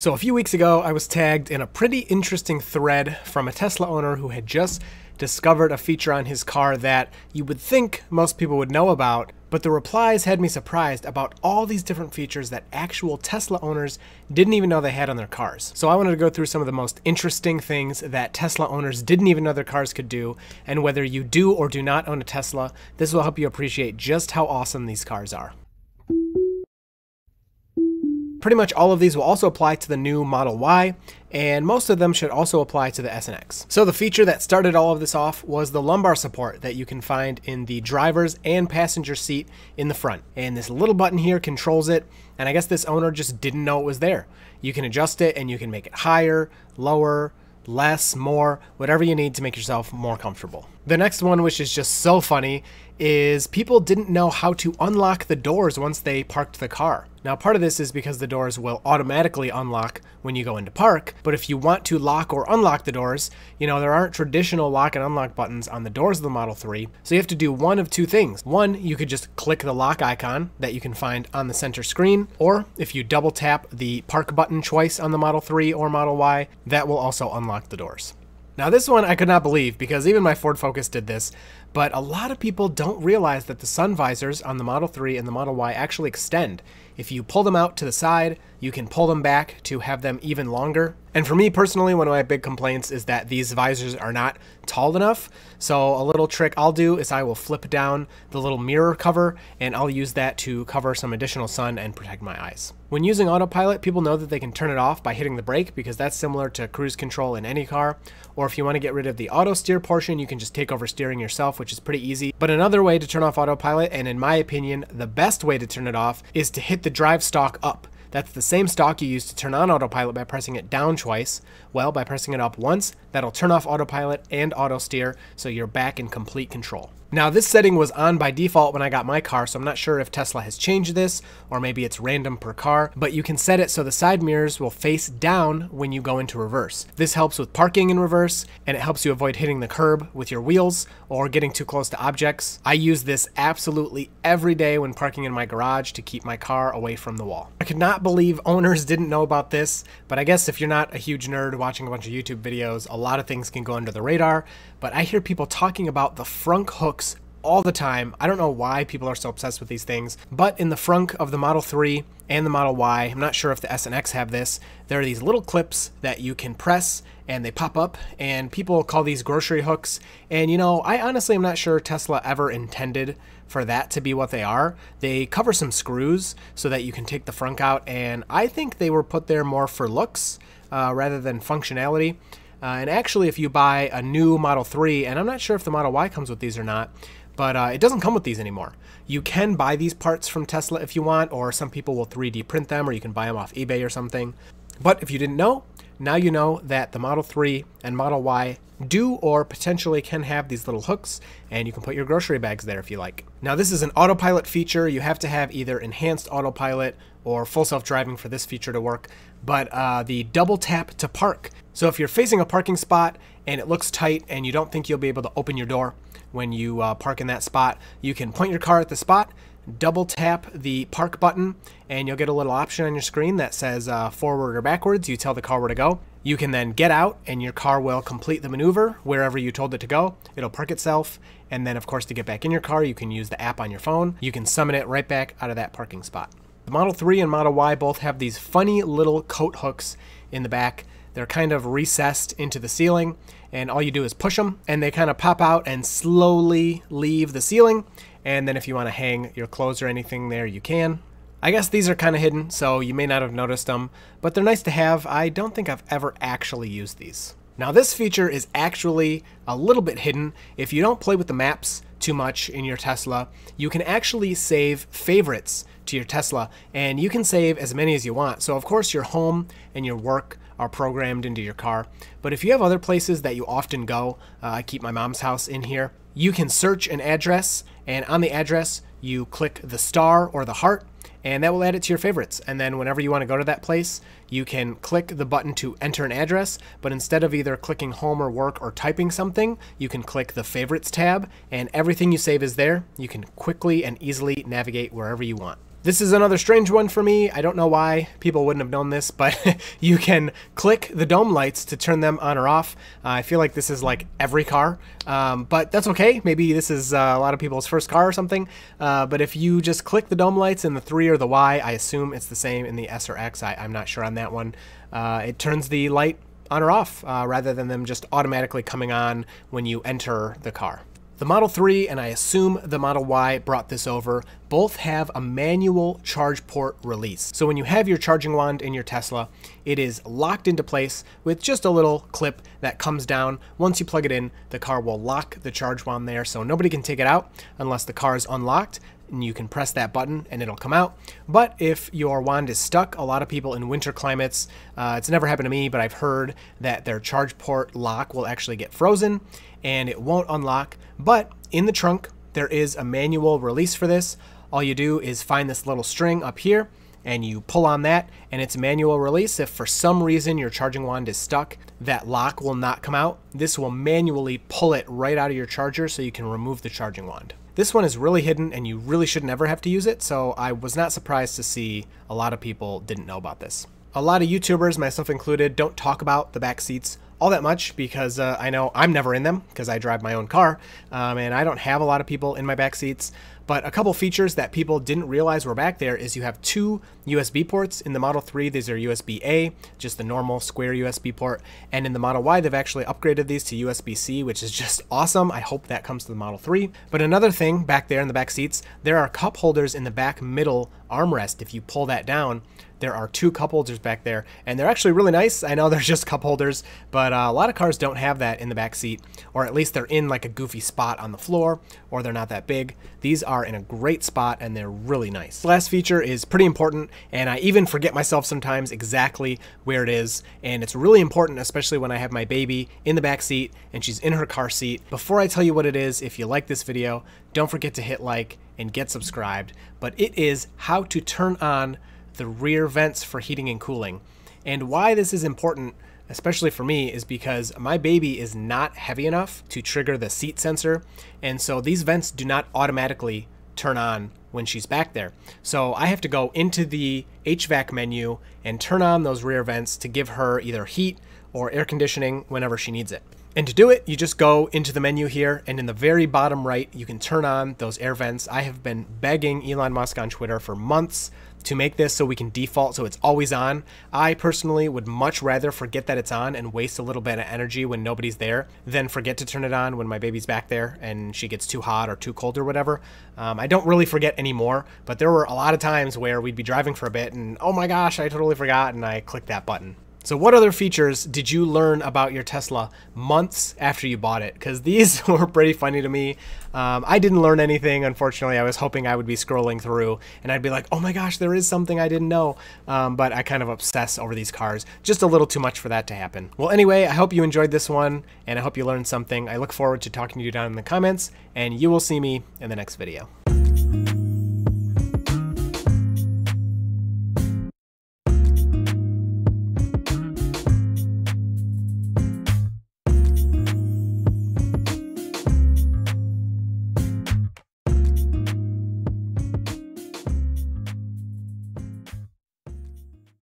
So a few weeks ago, I was tagged in a pretty interesting thread from a Tesla owner who had just discovered a feature on his car that you would think most people would know about, but the replies had me surprised about all these different features that actual Tesla owners didn't even know they had on their cars. So I wanted to go through some of the most interesting things that Tesla owners didn't even know their cars could do, and whether you do or do not own a Tesla, this will help you appreciate just how awesome these cars are. Pretty much all of these will also apply to the new Model Y, and most of them should also apply to the S and X. So the feature that started all of this off was the lumbar support that you can find in the driver's and passenger seat in the front. And this little button here controls it, and I guess this owner just didn't know it was there. You can adjust it and you can make it higher, lower, less, more, whatever you need to make yourself more comfortable. The next one, which is just so funny, is people didn't know how to unlock the doors once they parked the car. Now, part of this is because the doors will automatically unlock when you go into park, but if you want to lock or unlock the doors, you know, there aren't traditional lock and unlock buttons on the doors of the Model 3, so you have to do one of two things. One, you could just click the lock icon that you can find on the center screen, or if you double tap the park button twice on the Model 3 or Model Y, that will also unlock the doors. Now this one I could not believe because even my Ford Focus did this, but a lot of people don't realize that the sun visors on the Model 3 and the Model Y actually extend. If you pull them out to the side, you can pull them back to have them even longer. And for me personally, one of my big complaints is that these visors are not tall enough. So a little trick I'll do is I will flip down the little mirror cover and I'll use that to cover some additional sun and protect my eyes. When using autopilot, people know that they can turn it off by hitting the brake because that's similar to cruise control in any car. Or if you want to get rid of the auto steer portion, you can just take over steering yourself which is pretty easy. But another way to turn off autopilot, and in my opinion, the best way to turn it off, is to hit the drive stock up. That's the same stock you use to turn on autopilot by pressing it down twice. Well, by pressing it up once, that'll turn off autopilot and auto steer, so you're back in complete control. Now this setting was on by default when I got my car, so I'm not sure if Tesla has changed this or maybe it's random per car, but you can set it so the side mirrors will face down when you go into reverse. This helps with parking in reverse and it helps you avoid hitting the curb with your wheels or getting too close to objects. I use this absolutely every day when parking in my garage to keep my car away from the wall. I could not believe owners didn't know about this, but I guess if you're not a huge nerd watching a bunch of YouTube videos, a lot of things can go under the radar, but I hear people talking about the frunk hooks all the time. I don't know why people are so obsessed with these things, but in the frunk of the Model 3 and the Model Y, I'm not sure if the S and X have this, there are these little clips that you can press and they pop up and people call these grocery hooks. And you know, I honestly am not sure Tesla ever intended for that to be what they are. They cover some screws so that you can take the frunk out and I think they were put there more for looks uh, rather than functionality. Uh, and actually, if you buy a new Model 3, and I'm not sure if the Model Y comes with these or not, but uh, it doesn't come with these anymore. You can buy these parts from Tesla if you want, or some people will 3D print them, or you can buy them off eBay or something. But if you didn't know, now you know that the Model 3 and Model Y do or potentially can have these little hooks, and you can put your grocery bags there if you like. Now this is an autopilot feature. You have to have either enhanced autopilot or full self-driving for this feature to work, but uh, the double tap to park. So if you're facing a parking spot and it looks tight and you don't think you'll be able to open your door, when you uh, park in that spot. You can point your car at the spot, double tap the park button, and you'll get a little option on your screen that says uh, forward or backwards. You tell the car where to go. You can then get out, and your car will complete the maneuver wherever you told it to go. It'll park itself, and then, of course, to get back in your car, you can use the app on your phone. You can summon it right back out of that parking spot. The Model 3 and Model Y both have these funny little coat hooks in the back they're kind of recessed into the ceiling, and all you do is push them, and they kind of pop out and slowly leave the ceiling. And then if you want to hang your clothes or anything there, you can. I guess these are kind of hidden, so you may not have noticed them, but they're nice to have. I don't think I've ever actually used these. Now this feature is actually a little bit hidden. If you don't play with the maps too much in your Tesla, you can actually save favorites to your Tesla and you can save as many as you want. So of course your home and your work are programmed into your car. But if you have other places that you often go, uh, I keep my mom's house in here, you can search an address, and on the address, you click the star or the heart, and that will add it to your favorites. And then whenever you want to go to that place, you can click the button to enter an address, but instead of either clicking home or work or typing something, you can click the favorites tab, and everything you save is there. You can quickly and easily navigate wherever you want. This is another strange one for me. I don't know why people wouldn't have known this, but you can click the dome lights to turn them on or off. Uh, I feel like this is like every car, um, but that's okay. Maybe this is uh, a lot of people's first car or something. Uh, but if you just click the dome lights in the 3 or the Y, I assume it's the same in the S or X. I, I'm not sure on that one. Uh, it turns the light on or off uh, rather than them just automatically coming on when you enter the car. The Model 3 and I assume the Model Y brought this over, both have a manual charge port release. So when you have your charging wand in your Tesla, it is locked into place with just a little clip that comes down. Once you plug it in, the car will lock the charge wand there so nobody can take it out unless the car is unlocked and you can press that button and it'll come out. But if your wand is stuck, a lot of people in winter climates, uh, it's never happened to me, but I've heard that their charge port lock will actually get frozen and it won't unlock. But in the trunk, there is a manual release for this. All you do is find this little string up here and you pull on that and it's manual release. If for some reason your charging wand is stuck, that lock will not come out. This will manually pull it right out of your charger so you can remove the charging wand. This one is really hidden and you really should never have to use it, so I was not surprised to see a lot of people didn't know about this. A lot of YouTubers, myself included, don't talk about the back seats all that much because uh, I know I'm never in them because I drive my own car um, and I don't have a lot of people in my back seats. But a couple features that people didn't realize were back there is you have two USB ports. In the Model 3, these are USB-A, just the normal square USB port. And in the Model Y, they've actually upgraded these to USB-C, which is just awesome. I hope that comes to the Model 3. But another thing back there in the back seats, there are cup holders in the back middle armrest if you pull that down there are two cup holders back there, and they're actually really nice. I know they're just cup holders, but uh, a lot of cars don't have that in the back seat, or at least they're in like a goofy spot on the floor, or they're not that big. These are in a great spot, and they're really nice. last feature is pretty important, and I even forget myself sometimes exactly where it is, and it's really important, especially when I have my baby in the back seat, and she's in her car seat. Before I tell you what it is, if you like this video, don't forget to hit like and get subscribed, but it is how to turn on the rear vents for heating and cooling. And why this is important, especially for me, is because my baby is not heavy enough to trigger the seat sensor. And so these vents do not automatically turn on when she's back there. So I have to go into the HVAC menu and turn on those rear vents to give her either heat or air conditioning whenever she needs it. And to do it, you just go into the menu here, and in the very bottom right, you can turn on those air vents. I have been begging Elon Musk on Twitter for months to make this so we can default so it's always on. I personally would much rather forget that it's on and waste a little bit of energy when nobody's there than forget to turn it on when my baby's back there and she gets too hot or too cold or whatever. Um, I don't really forget anymore, but there were a lot of times where we'd be driving for a bit and oh my gosh, I totally forgot and I clicked that button. So what other features did you learn about your Tesla months after you bought it? Because these were pretty funny to me. Um, I didn't learn anything, unfortunately. I was hoping I would be scrolling through and I'd be like, oh my gosh, there is something I didn't know. Um, but I kind of obsess over these cars. Just a little too much for that to happen. Well, anyway, I hope you enjoyed this one and I hope you learned something. I look forward to talking to you down in the comments and you will see me in the next video.